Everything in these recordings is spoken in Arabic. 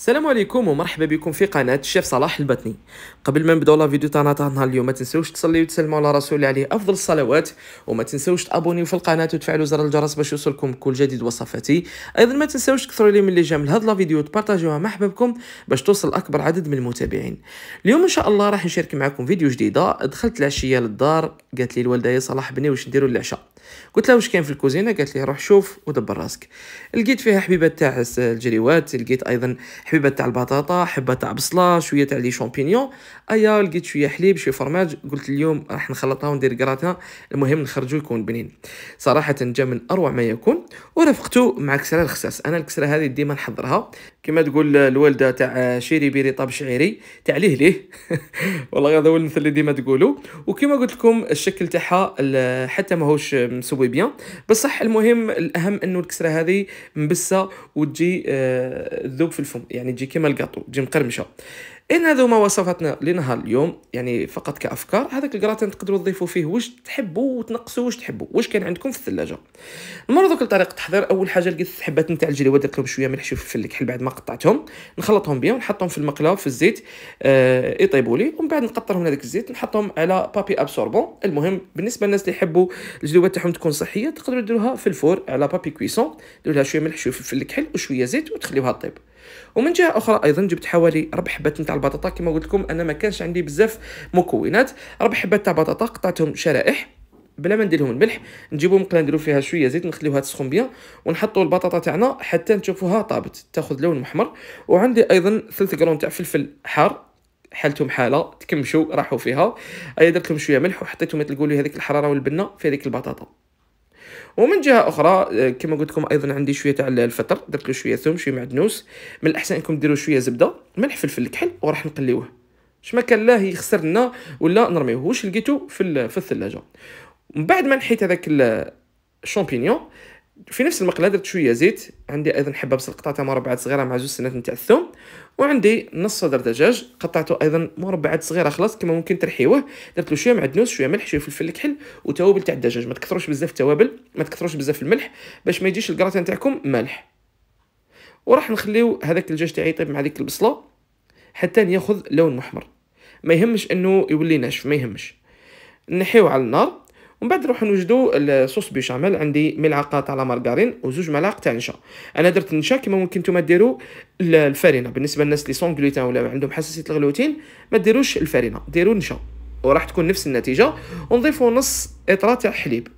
السلام عليكم ومرحبا بكم في قناة الشيف صلاح البطني قبل ما نبداو لا فيديو تاعنا تاع نهار اليوم ما تنساوش تصليو وتسلموا على رسول عليه افضل الصلوات وما تنساوش تابونيو في القناة وتفعلوا زر الجرس باش يوصلكم كل جديد وصفاتي ايضا ما تنساوش تكثروا لي من اللي جا من لا فيديو وتبارطاجيوها مع حبابكم باش توصل اكبر عدد من المتابعين اليوم ان شاء الله راح نشارك معكم فيديو جديده دخلت العشيه للدار قالت لي الوالده يا صلاح بني واش نديروا العشاء قلت لها واش كان في الكوزينه قالت لي روح شوف ودبر راسك لقيت فيها حبيبات تاع الجريوات لقيت ايضا حبيبات تاع البطاطا حبه تاع بصله شويه تاع لي شامبينيون ايا لقيت شويه حليب شويه فرماج قلت اليوم راح نخلطها وندير كراتها المهم نخرجو يكون بنين صراحه جا من اروع ما يكون ورفقته مع كسره الخساس انا الكسره هذه ديما نحضرها كما تقول الوالده تاع شيري بيري طاب شعيري تاع ليه ليه والله هذا هو المثل اللي ديما تقولوا وكما قلت لكم الشكل تاعها حتى ماهوش مسوي بيان بصح المهم الاهم انه الكسره هذه مبسه وتجي تذوب آه، في الفم يعني تجي كيما الكاطو تجي مقرمشه ان هذو ما وصفتنا لنهار اليوم يعني فقط كافكار هذاك الكراتين تقدروا تضيفوا فيه واش تحبوا وتنقصوا واش تحبوا واش كان عندكم في الثلاجه المره دوك لطريقه التحضير اول حاجه لقيت الحبات نتاع الجريوه درت لهم شويه ملح شوف في الكحل بعد ما قطعتهم نخلطهم بهم ونحطهم في المقله في الزيت آه يطيبوا لي ومن بعد نقطرهم هذاك الزيت نحطهم على بابي ابسوربون المهم بالنسبه للناس اللي يحبوا الجريوه تاعهم تكون صحيه تقدروا ديروها في الفور على بابي كويسون دير لها شويه ملح شويه في الكحل وشويه زيت وتخليوها طيب ومن جهه اخرى ايضا جبت حوالي ربع حبات نتاع البطاطا كما قلت لكم انا ما كانش عندي بزاف مكونات ربع حبات تاع بطاطا قطعتهم شرائح بلا ما ندير لهم الملح نجيبو مقلا نديرو فيها شويه زيت نخليوها تسخن بيان ونحطو البطاطا تاعنا حتى نشوفوها طابت تاخذ لون محمر وعندي ايضا ثلث غرام تاع فلفل حار حالتهم حاله تكمشوا راحوا فيها ايا درت لهم شويه ملح وحطيتهم تلقوا لي هذيك الحراره والبنه في هذيك البطاطا ومن جهه اخرى آه، كما قلت لكم ايضا عندي شويه تاع الفطر درت له شويه ثوم شويه معدنوس من الاحسن انكم ديروا شويه زبده ملح فلفل كحل وراح نقليوه شما كان لا يخسر لنا ولا نرميوه واش لقيتو في في الثلاجه من بعد ما نحيت هذاك الشامبينيون في نفس المقله درت شويه زيت عندي ايضا حبه بصل قطعتها مربعات صغيره مع زوج سنات نتاع الثوم وعندي نص صدر دجاج قطعته ايضا مربعات صغيره خلاص كما ممكن ترحيوه درت له شويه معدنوس شويه ملح شويه فلفل الكحل وتوابل تاع الدجاج ما تكثروش بزاف التوابل ما تكثروش بزاف الملح باش ما يجيش الكراتان تاعكم مالح وراح نخليو هذاك الدجاج تاعي يطيب مع ديك البصله حتى ياخذ لون محمر ما يهمش انه يولي ناشف ما يهمش نحيوه على النار ومن بعد نروح نوجدو الصوص بيشاميل عندي ملعقه تاع لا مارغارين وزوج ملاعق تاع نشا انا درت النشا كما ممكن نتوما ديروا الفرينه بالنسبه للناس اللي سون غلوتين ولا عندهم حساسيه الغلوتين ما ديروش الفرينه ديروا النشا وراح تكون نفس النتيجه ونضيفوا نص اطره تاع حليب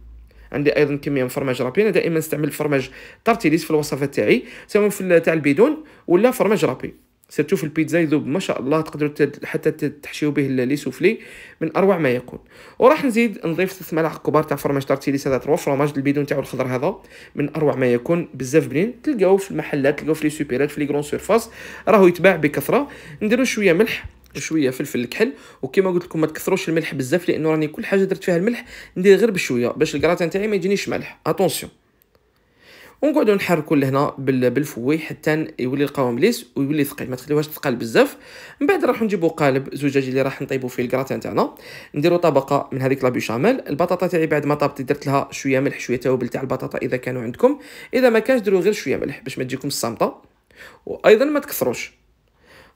عندي ايضا كميه من فرماج رابي انا دائما نستعمل فرماج طارتيليس في الوصفات تاعي سواء في تاع البيدون ولا فرماج رابي سيرتو في البيتزا يذوب ما شاء الله تقدروا حتى تحشيو به لي سوفلي من اروع ما يكون وراح نزيد نضيف ثلاث ملاعق كبار تاع فرماج تارتيليس سادات تروا فرماج البيدون تاعو الخضر هذا من اروع ما يكون بزاف بنين تلقاو في المحلات تلقاو في لي سوبيرات في لي كرون سيرفاس راهو يتباع بكثره نديرو شويه ملح شويه فلفل الكحل وكما قلت لكم ما تكثروش الملح بزاف لانه راني كل حاجه درت فيها الملح ندير غير بشويه باش الكراتان تاعي ما يجينيش مالح اتونسيون ونقعدو نحركو لهنا بالفوي حتى يولي القوام ليس ويولي ثقيل ما تخليوهاش تقال بزاف من بعد راح نجيبو قالب زجاجي اللي راح نطيبو فيه الكراتان تاعنا نديرو طبقه من هذيك لا بيشاميل البطاطا تاعي بعد ما طابت درت لها شويه ملح شويه توابل تاع البطاطا اذا كانوا عندكم اذا ما كانش ديروا غير شويه ملح باش ما تجيكم الصامطه وايضا ما تكثروش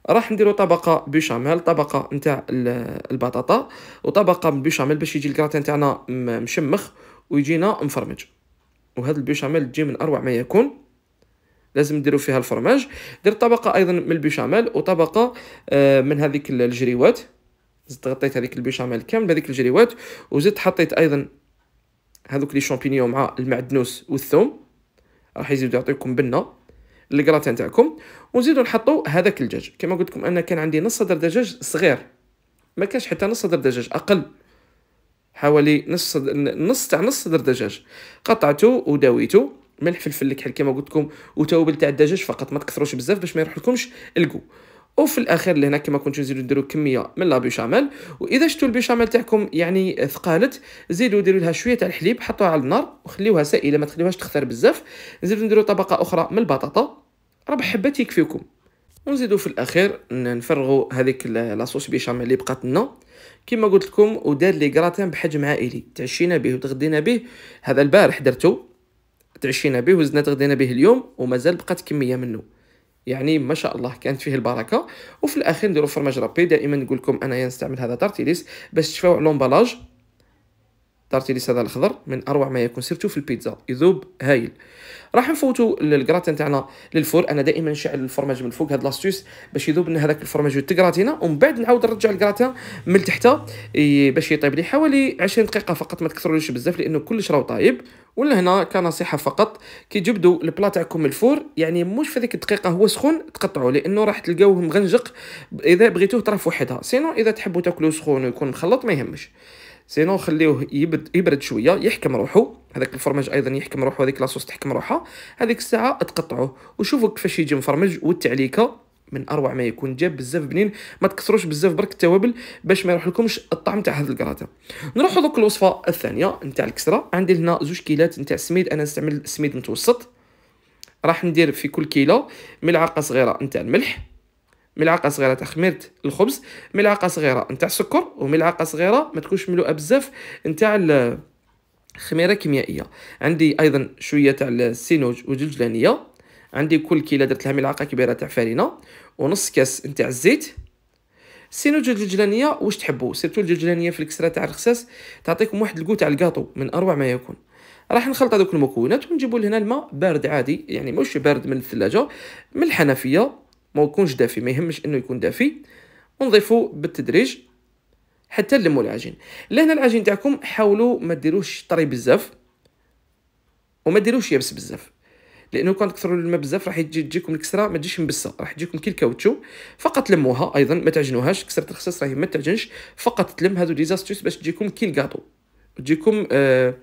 راح نديرو طبقه بيشاميل طبقه نتاع البطاطا وطبقه بيشاميل باش يجي الكراتان تاعنا مشمخ ويجينا مفرمج وهذا البيشاميل تجي من اروع ما يكون لازم نديرو فيها الفرماج دير طبقه ايضا من البيشاميل وطبقه آه، من هذيك الجريوات زدت غطيت هذيك البيشاميل كامل بهذيك الجريوات وزدت حطيت ايضا هذوك لي شامبينيون مع المعدنوس والثوم راح يزيدو يعطيكم بنه الكراتان تاعكم ونزيدو نحطو هذاك الدجاج كما قلت لكم انا كان عندي نص صدر دجاج صغير ما كانش حتى نص صدر دجاج اقل حوالي نص نص تاع نص صدر دجاج قطعته وداويته ملح فلفل الكحل كما قلت لكم وتوابل تاع الدجاج فقط ما تكثروش بزاف باش ما يروح لكمش الكو وفي الاخير لهنا كما كنتو نزيدو نديرو كميه من لا بيشاميل واذا شتو البيشاميل تاعكم يعني ثقالت زيدوا ديروا لها شويه تاع الحليب حطوها على النار وخليوها سائله ما تخليوهاش تختار بزاف نزيدو نديرو طبقه اخرى من البطاطا ربع حبات يكفيكم ونزيدو في الاخير نفرغوا هذيك لاصوص بيشاميل اللي بقات لنا كما قلت لكم ودار لي غراتان بحجم عائلي تعشينا به وتغدينا به هذا البارح درتو تعشينا به وزدنا تغدينا به اليوم ومازال بقات كميه منه يعني ما شاء الله كانت فيه البركه وفي الاخير نديرو فرماج رابي دائما نقول لكم انايا نستعمل هذا تارتيليس باش تشفاو على لومبالاج تارتيليس هذا الخضر من اروع ما يكون سيرتو في البيتزا يذوب هايل راح نفوتو الكراتين تاعنا للفور انا دائما نشعل الفرماج من الفوق هاد لاستوس باش يذوب لنا هذاك الفرماج والتكراتينا ومن بعد نعاود نرجع الكراتين من تحت باش يطيب لي حوالي 20 دقيقه فقط ما تكثرولوش بزاف لانه كلش راهو طايب ولهنا كنصيحه فقط كي تجبدوا البلا تاعكم من الفور يعني مش في ذيك الدقيقه هو سخون تقطعوه لانه راح تلقاوه مغنجق اذا بغيتوه طرف وحدها سينو اذا تحبوا تاكلوه سخون ويكون مخلط ما يهمش سينو خليوه يبرد يبرد شويه يحكم روحو هذاك الفرماج ايضا يحكم روحو هذيك لاصوص تحكم روحها هذيك الساعه تقطعوه وشوفوا كيفاش يجي مفرمج والتعليكه من اروع ما يكون جاب بزاف بنين ما تكسروش بزاف برك التوابل باش ما يروح لكمش الطعم تاع هذا الكراتا نروحوا دوك الوصفه الثانيه نتاع الكسره عندي هنا زوج كيلات نتاع السميد انا نستعمل السميد متوسط راح ندير في كل كيلو ملعقه صغيره نتاع الملح ملعقه صغيره تاع خميره الخبز ملعقه صغيره نتاع السكر وملعقه صغيره ما تكونش ملوءه بزاف نتاع خميره كيميائيه عندي ايضا شويه تاع السينوج وجلجلانيه عندي كل كيله درت لها ملعقه كبيره تاع فارينه ونص كاس نتاع الزيت السينوج الجلجلانيه واش تحبوا سيرتو الجلجلانيه في الكسره تاع الخساس تعطيكم واحد الكو تاع الكاطو من اروع ما يكون راح نخلط هذوك المكونات ونجيبوا لهنا الماء بارد عادي يعني مش بارد من الثلاجه من الحنفيه ما يكونش دافي ما يهمش انه يكون دافي ونضيفو بالتدريج حتى نلمو العجين لهنا العجين تاعكم حاولوا ما ديروش طري بزاف وما ديروش يابس بزاف لانه كون تكثروا الماء بزاف راح تجي تجيكم الكسره ما تجيش مبسه راح تجيكم كي الكاوتشو فقط لموها ايضا ما تعجنوهاش كسره الخساس راهي ما تعجنش فقط تلم هذو ديزاستوس باش تجيكم كي الكاطو تجيكم آه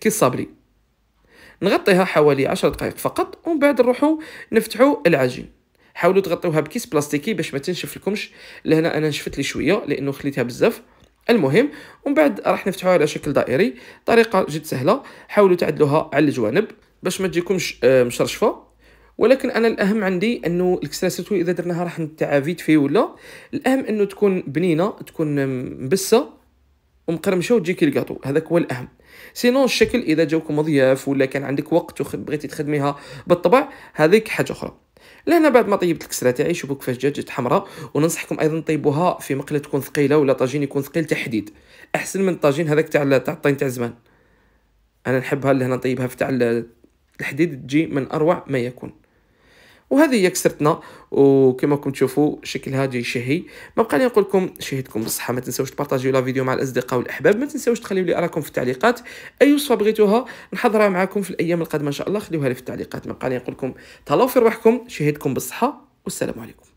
كي الصابلي نغطيها حوالي 10 دقائق فقط ومن بعد نروحو نفتحو العجين حاولوا تغطيوها بكيس بلاستيكي باش ما تنشف لكمش لهنا انا نشفت لي شويه لانه خليتها بزاف المهم ومن بعد راح نفتحوها على شكل دائري طريقه جد سهله حاولوا تعدلوها على الجوانب باش ما تجيكمش آه، مشرشفه ولكن انا الاهم عندي انه الكسره سيرتو اذا درناها راح نتعافيت فيه في ولا الاهم انه تكون بنينه تكون مبسه ومقرمشه وتجيك الكاطو هذاك هو الاهم سينون الشكل اذا جاوكم مضياف ولا كان عندك وقت وبغيتي تخدميها بالطبع هذيك حاجه اخرى لهنا بعد ما طيبت الكسره تاعي شوفوا كيفاش جات جات حمراء وننصحكم ايضا طيبوها في مقله تكون ثقيله ولا طاجين يكون ثقيل تحديد احسن من الطاجين هذاك تاع تاع الطين تاع زمان انا نحبها لهنا نطيبها في تاع الحديد تجي من اروع ما يكون وهذه هي كسرتنا وكما راكم تشوفوا شكلها جاي شهي ما بقى لي نقول لكم شهيتكم بالصحه ما تنساوش تبارطاجيو لا فيديو مع الاصدقاء والاحباب ما تنساوش تخليو لي اراكم في التعليقات اي وصفه بغيتوها نحضرها معكم في الايام القادمه ان شاء الله خليوها لي في التعليقات ما بقى لي نقول لكم تهلاو في روحكم شهيتكم بالصحه والسلام عليكم